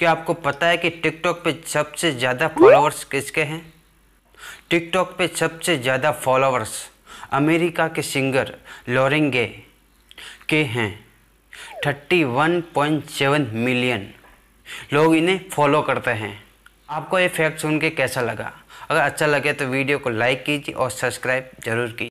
क्या आपको पता है कि टिकटॉक पे सबसे ज़्यादा फॉलोअर्स किसके हैं टिकटॉक पे सबसे ज़्यादा फॉलोअर्स अमेरिका के सिंगर लोरेंगे के हैं 31.7 मिलियन लोग इन्हें फॉलो करते हैं आपको ये फैक्ट सुन के कैसा लगा अगर अच्छा लगे तो वीडियो को लाइक कीजिए और सब्सक्राइब जरूर कीजिए